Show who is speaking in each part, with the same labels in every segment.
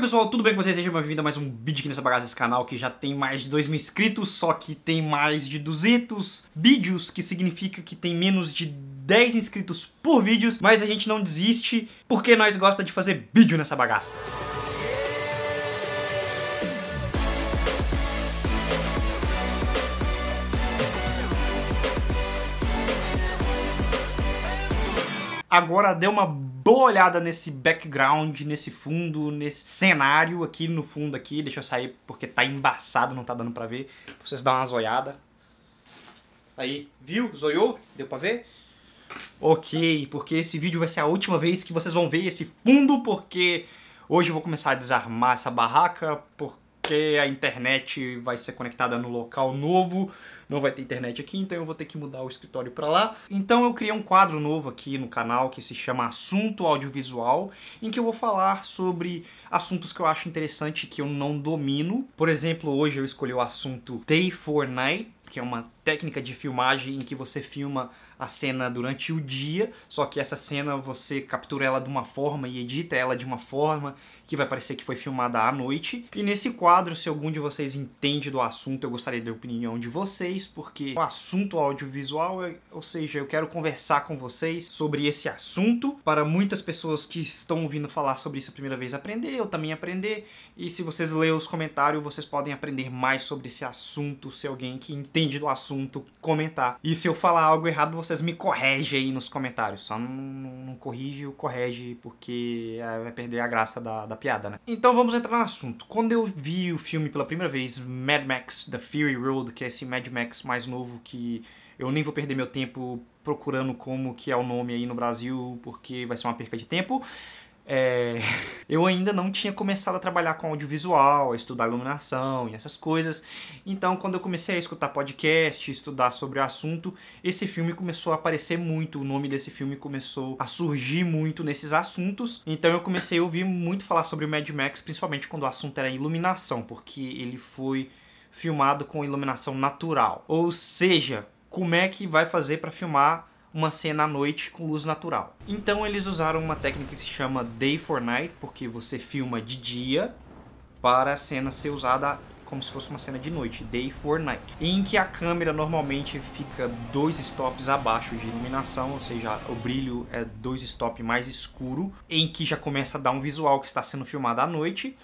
Speaker 1: pessoal, tudo bem com vocês? Seja bem-vindo a mais um vídeo aqui nessa bagaça desse canal que já tem mais de 2 mil inscritos, só que tem mais de 200 vídeos, que significa que tem menos de 10 inscritos por vídeos, mas a gente não desiste porque nós gosta de fazer vídeo nessa bagaça. Agora deu uma uma olhada nesse background, nesse fundo, nesse cenário aqui no fundo aqui. Deixa eu sair porque tá embaçado, não tá dando pra ver. Vocês dão uma zoiada. Aí, viu? Zoiou? Deu pra ver? Ok, porque esse vídeo vai ser a última vez que vocês vão ver esse fundo, porque hoje eu vou começar a desarmar essa barraca, porque porque a internet vai ser conectada no local novo, não vai ter internet aqui, então eu vou ter que mudar o escritório para lá. Então eu criei um quadro novo aqui no canal que se chama Assunto Audiovisual, em que eu vou falar sobre assuntos que eu acho interessante que eu não domino. Por exemplo, hoje eu escolhi o assunto Day for Night, que é uma técnica de filmagem em que você filma a cena durante o dia, só que essa cena você captura ela de uma forma e edita ela de uma forma que vai parecer que foi filmada à noite. E nesse quadro, se algum de vocês entende do assunto, eu gostaria da opinião de vocês, porque o assunto audiovisual, é, ou seja, eu quero conversar com vocês sobre esse assunto para muitas pessoas que estão ouvindo falar sobre isso a primeira vez aprender, eu também aprender. E se vocês lerem os comentários, vocês podem aprender mais sobre esse assunto, se alguém que entende entende do assunto, comentar. E se eu falar algo errado, vocês me corrigem aí nos comentários. Só não, não, não corrige o corrige, porque é, vai perder a graça da, da piada, né? Então vamos entrar no assunto. Quando eu vi o filme pela primeira vez, Mad Max The Fury Road, que é esse Mad Max mais novo que eu nem vou perder meu tempo procurando como que é o nome aí no Brasil, porque vai ser uma perca de tempo. É... Eu ainda não tinha começado a trabalhar com audiovisual, a estudar iluminação e essas coisas. Então, quando eu comecei a escutar podcast, estudar sobre o assunto, esse filme começou a aparecer muito. O nome desse filme começou a surgir muito nesses assuntos. Então, eu comecei a ouvir muito falar sobre o Mad Max, principalmente quando o assunto era iluminação, porque ele foi filmado com iluminação natural. Ou seja, como é que vai fazer para filmar uma cena à noite com luz natural. Então eles usaram uma técnica que se chama Day for Night, porque você filma de dia para a cena ser usada como se fosse uma cena de noite, Day for Night, em que a câmera normalmente fica dois stops abaixo de iluminação, ou seja, o brilho é dois stops mais escuro, em que já começa a dar um visual que está sendo filmado à noite,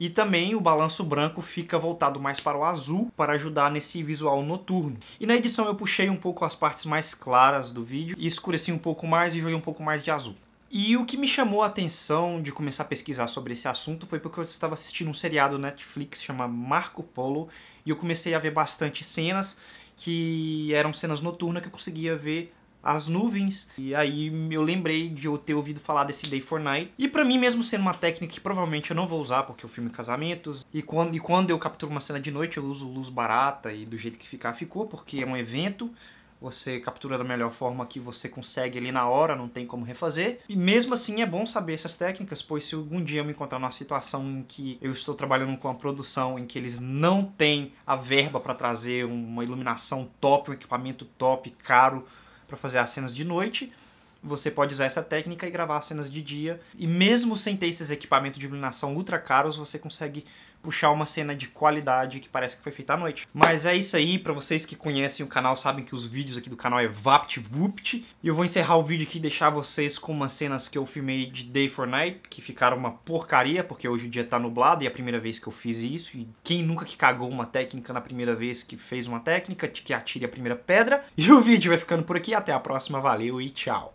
Speaker 1: e também o balanço branco fica voltado mais para o azul, para ajudar nesse visual noturno. E na edição eu puxei um pouco as partes mais claras do vídeo, e escureci um pouco mais e joguei um pouco mais de azul. E o que me chamou a atenção de começar a pesquisar sobre esse assunto foi porque eu estava assistindo um seriado Netflix chama Marco Polo e eu comecei a ver bastante cenas que eram cenas noturnas que eu conseguia ver as nuvens. E aí eu lembrei de eu ter ouvido falar desse Day for Night. E para mim, mesmo sendo uma técnica que provavelmente eu não vou usar, porque eu filme é casamentos, e quando, e quando eu capturo uma cena de noite, eu uso luz barata e do jeito que ficar, ficou, porque é um evento. Você captura da melhor forma que você consegue ali na hora, não tem como refazer. E mesmo assim é bom saber essas técnicas, pois se algum dia eu me encontrar numa situação em que eu estou trabalhando com uma produção em que eles não têm a verba para trazer uma iluminação top, um equipamento top, caro, para fazer as cenas de noite você pode usar essa técnica e gravar cenas de dia. E mesmo sem ter esses equipamentos de iluminação ultra caros, você consegue puxar uma cena de qualidade que parece que foi feita à noite. Mas é isso aí, para vocês que conhecem o canal sabem que os vídeos aqui do canal é VaptVupt. E eu vou encerrar o vídeo aqui e deixar vocês com umas cenas que eu filmei de Day for Night, que ficaram uma porcaria, porque hoje o dia tá nublado e é a primeira vez que eu fiz isso. E quem nunca que cagou uma técnica na primeira vez que fez uma técnica, que atire a primeira pedra. E o vídeo vai ficando por aqui, até a próxima, valeu e tchau!